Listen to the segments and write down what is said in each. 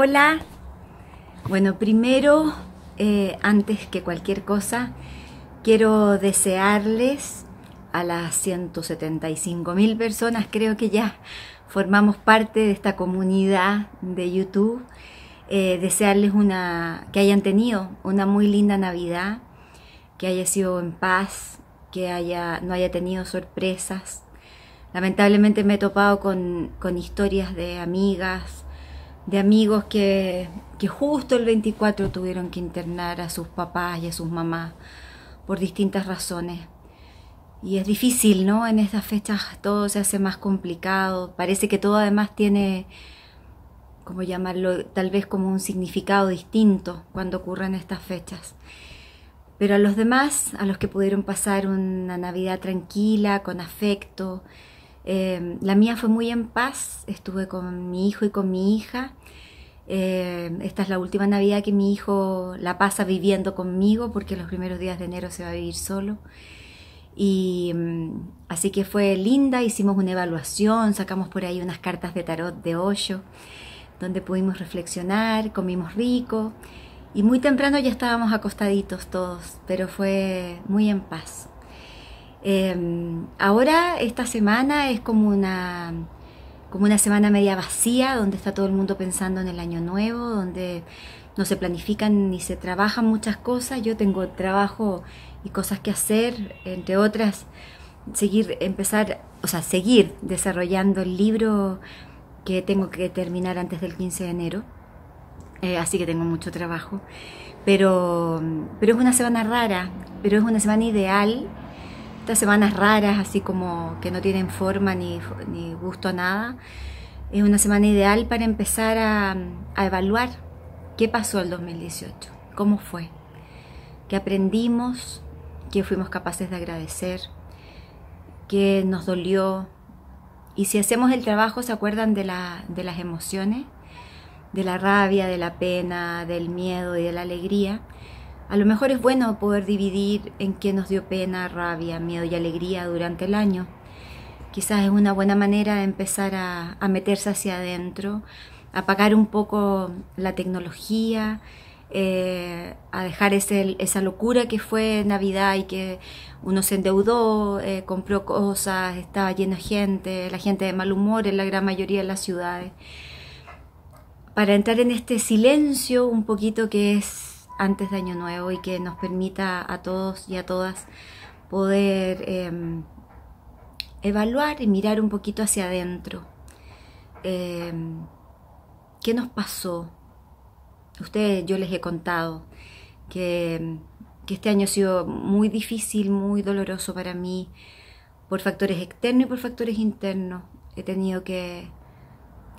Hola. Bueno, primero, eh, antes que cualquier cosa, quiero desearles a las 175 mil personas, creo que ya formamos parte de esta comunidad de YouTube, eh, desearles una, que hayan tenido una muy linda Navidad, que haya sido en paz, que haya, no haya tenido sorpresas. Lamentablemente me he topado con, con historias de amigas, de amigos que, justo el 24 tuvieron que internar a sus papás y a sus mamás por distintas razones. Y es difícil, ¿no? En estas fechas todo se hace más complicado. Parece que todo además tiene, ¿cómo llamarlo? Tal vez como un significado distinto cuando ocurren estas fechas. Pero a los demás, a los que pudieron pasar una Navidad tranquila, con afecto, Em, la mía fue muy en paz, estuve con mi hijo y con mi hija. Em, esta es la última Navidad que mi hijo la pasa viviendo conmigo porque los primeros días de enero se va a vivir solo. Y em, así que fue linda, hicimos una evaluación, sacamos por ahí unas cartas de tarot de hoyo, donde pudimos reflexionar, comimos rico y muy temprano ya estábamos acostaditos todos, pero fue muy en paz. Em, ahora esta semana es como una, como una semana media vacía, donde está todo el mundo pensando en el año nuevo, donde no se planifican ni se trabajan muchas cosas. Yo tengo trabajo y cosas que hacer, entre otras, seguir, empezar, o sea, seguir desarrollando el libro que tengo que terminar antes del 15 de enero. Eh, así que tengo mucho trabajo. Pero, pero es una semana rara, pero es una semana ideal estas semanas raras, así como que no tienen forma ni, gusto nada, es una semana ideal para empezar a, evaluar qué pasó el 2018, cómo fue, qué aprendimos, qué fuimos capaces de agradecer, qué nos dolió. Y si hacemos el trabajo, ¿se acuerdan de, de las emociones? De la rabia, de la pena, del miedo y de la alegría a lo mejor es bueno poder dividir en qué nos dio pena, rabia, miedo y alegría durante el año. Quizás es una buena manera de empezar a, meterse hacia adentro, apagar un poco la tecnología, eh, a dejar esa locura que fue Navidad y que uno se endeudó, eh, compró cosas, estaba lleno de gente, la gente de mal humor en la gran mayoría de las ciudades. Para entrar en este silencio un poquito que es antes de Año Nuevo y que nos permita a todos y a todas poder em, evaluar y mirar un poquito hacia adentro. Em, ¿Qué nos pasó? Ustedes, yo les he contado em, que, este año ha sido muy difícil, muy doloroso para mí, por factores externos y por factores internos. He tenido que,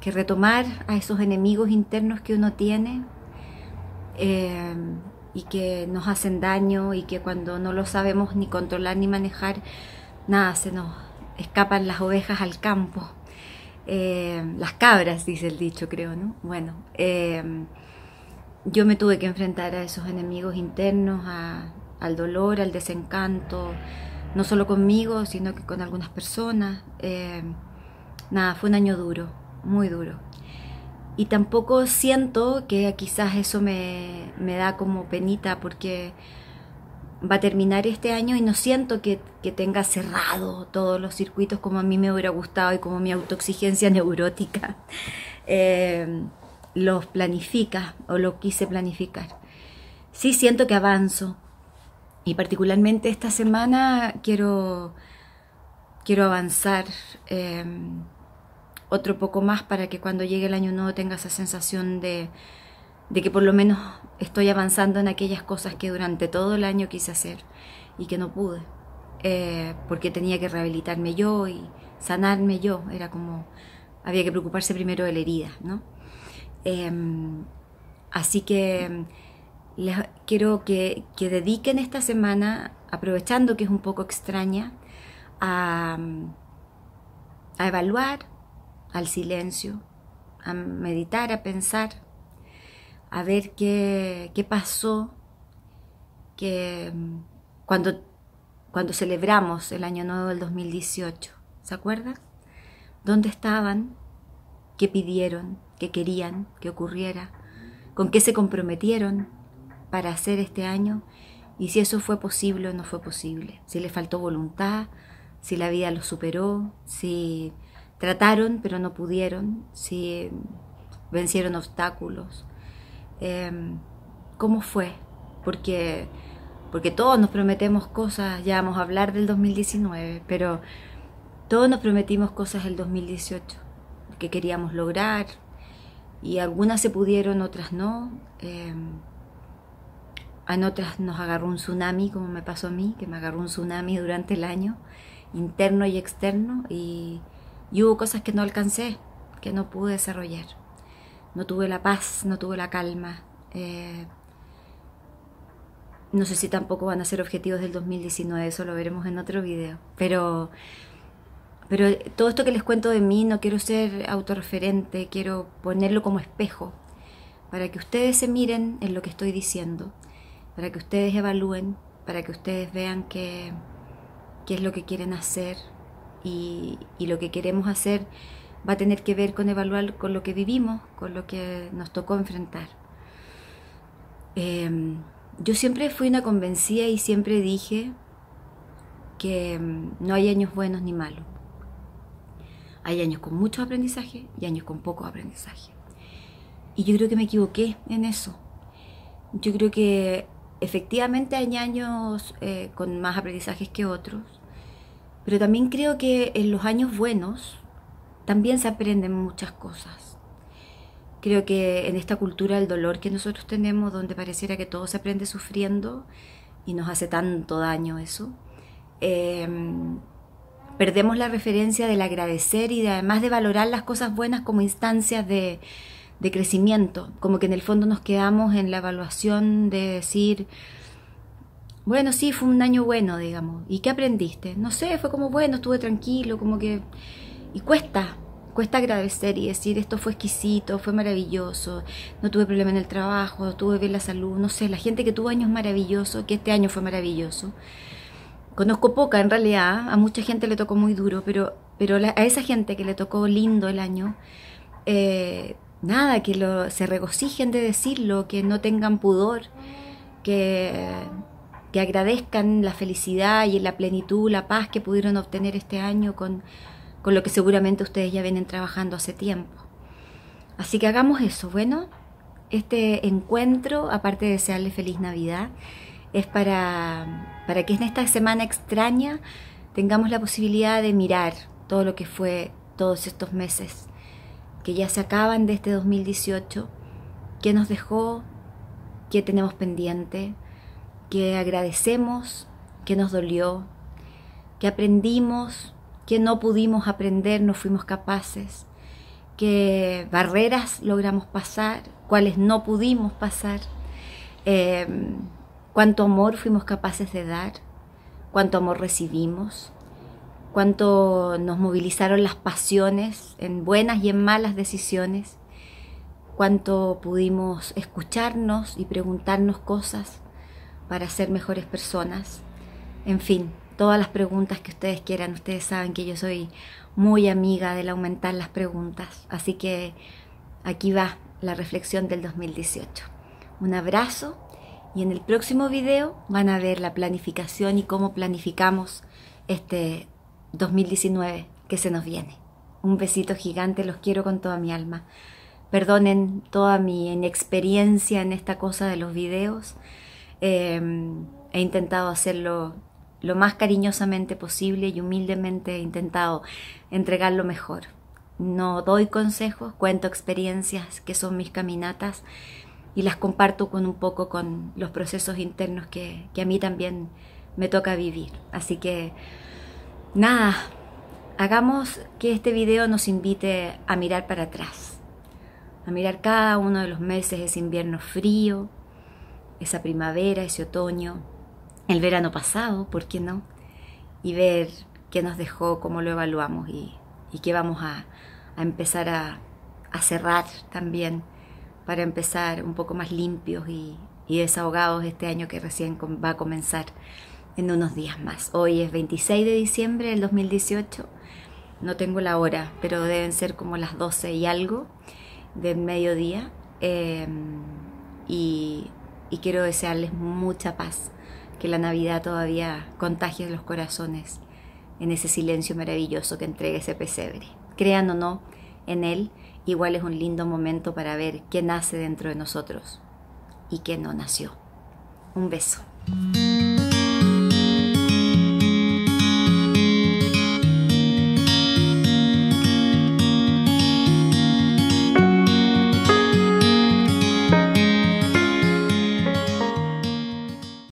que retomar a esos enemigos internos que uno tiene Em, y que nos hacen daño y que cuando no lo sabemos ni controlar ni manejar, nada, se nos escapan las ovejas al campo. Em, las cabras, dice el dicho, creo, ¿no? Bueno, em, yo me tuve que enfrentar a esos enemigos internos, a, al dolor, al desencanto, no solo conmigo, sino que con algunas personas. nada, fue un año duro, muy duro y tampoco siento que quizás eso me, da como penita porque va a terminar este año y no siento que, tenga cerrado todos los circuitos como a mí me hubiera gustado y como mi autoexigencia neurótica em, los planifica o lo quise planificar. Sí siento que avanzo y particularmente esta semana quiero, quiero avanzar. Em, otro poco más para que cuando llegue el año nuevo tenga esa sensación de, que por lo menos estoy avanzando en aquellas cosas que durante todo el año quise hacer y que no pude, eh, porque tenía que rehabilitarme yo y sanarme yo, era como, había que preocuparse primero de la herida, em, así que em, les quiero que, dediquen esta semana, aprovechando que es un poco extraña, a, em, a evaluar, al silencio, a meditar, a pensar, a ver qué, qué pasó, que mm, cuando, cuando celebramos el Año Nuevo del 2018, ¿se acuerdan? ¿Dónde estaban? ¿Qué pidieron? ¿Qué querían que ocurriera? ¿Con qué se comprometieron para hacer este año? Y si eso fue posible o no fue posible, si le faltó voluntad, si la vida lo superó, si Trataron, pero no pudieron, sí, vencieron obstáculos. Em, ¿Cómo fue? Porque, porque todos nos prometemos cosas, ya vamos a hablar del 2019, pero todos nos prometimos cosas del 2018 que queríamos lograr y algunas se pudieron, otras no. Em, en otras nos agarró un tsunami, como me pasó a mí, que me agarró un tsunami durante el año, interno y externo, y, y hubo cosas que no alcancé, que no pude desarrollar. No tuve la paz, no tuve la calma. Eh, no sé si tampoco van a ser objetivos del 2019, eso lo veremos en otro video. Pero, pero todo esto que les cuento de mí, no quiero ser autorreferente, quiero ponerlo como espejo para que ustedes se miren en lo que estoy diciendo, para que ustedes evalúen, para que ustedes vean qué, qué es lo que quieren hacer, y, lo que queremos hacer va a tener que ver con evaluar con lo que vivimos, con lo que nos tocó enfrentar. Em, yo siempre fui una convencida y siempre dije que em, no hay años buenos ni malos. Hay años con mucho aprendizaje y años con poco aprendizaje. Y yo creo que me equivoqué en eso. Yo creo que efectivamente hay años eh, con más aprendizajes que otros, pero también creo que en los años buenos también se aprenden muchas cosas. Creo que en esta cultura del dolor que nosotros tenemos, donde pareciera que todo se aprende sufriendo y nos hace tanto daño eso, em, perdemos la referencia del agradecer y además de valorar las cosas buenas como instancias de crecimiento, como que en el fondo nos quedamos en la evaluación de decir, bueno, sí, fue un año bueno, digamos. ¿Y qué aprendiste? No sé, fue como bueno, estuve tranquilo, como que... Y cuesta, cuesta agradecer y decir esto fue exquisito, fue maravilloso, no tuve problema en el trabajo, tuve bien la salud, no sé, la gente que tuvo años maravillosos, que este año fue maravilloso. Conozco poca en realidad, a mucha gente le tocó muy duro, pero, pero a esa gente que le tocó lindo el año, eh, nada, que se regocijen de decirlo, que no tengan pudor, que que agradezcan la felicidad y la plenitud, la paz que pudieron obtener este año con, lo que seguramente ustedes ya vienen trabajando hace tiempo. Así que hagamos eso, bueno, este encuentro, aparte de desearles feliz Navidad, es para, para que en esta semana extraña tengamos la posibilidad de mirar todo lo que fue todos estos meses que ya se acaban de este 2018, qué nos dejó, qué tenemos pendiente, que agradecemos, que nos dolió, que aprendimos, que no pudimos aprender, no fuimos capaces, que barreras logramos pasar, cuáles no pudimos pasar, em, cuánto amor fuimos capaces de dar, cuánto amor recibimos, cuánto nos movilizaron las pasiones en buenas y en malas decisiones, cuánto pudimos escucharnos y preguntarnos cosas para ser mejores personas. En fin, todas las preguntas que ustedes quieran. Ustedes saben que yo soy muy amiga del aumentar las preguntas. Así que aquí va la reflexión del 2018. Un abrazo y en el próximo video van a ver la planificación y cómo planificamos este 2019 que se nos viene. Un besito gigante, los quiero con toda mi alma. Perdonen toda mi inexperiencia en esta cosa de los videos. Em, he intentado hacerlo lo más cariñosamente posible y humildemente he intentado entregar lo mejor. No doy consejos, cuento experiencias que son mis caminatas y las comparto con un poco con los procesos internos que, a mí también me toca vivir. Así que nada, hagamos que este video nos invite a mirar para atrás, a mirar cada uno de los meses, ese invierno frío, esa primavera, ese otoño, el verano pasado, ¿por qué no? Y ver qué nos dejó, cómo lo evaluamos y, qué vamos a, empezar a, cerrar también para empezar un poco más limpios y, desahogados este año que recién va a comenzar en unos días más. Hoy es 26 de diciembre del 2018, no tengo la hora, pero deben ser como las 12 y algo de mediodía. Em, y y quiero desearles mucha paz, que la Navidad todavía contagie los corazones en ese silencio maravilloso que entrega ese pesebre. Crean o no en él, igual es un lindo momento para ver qué nace dentro de nosotros y qué no nació. Un beso.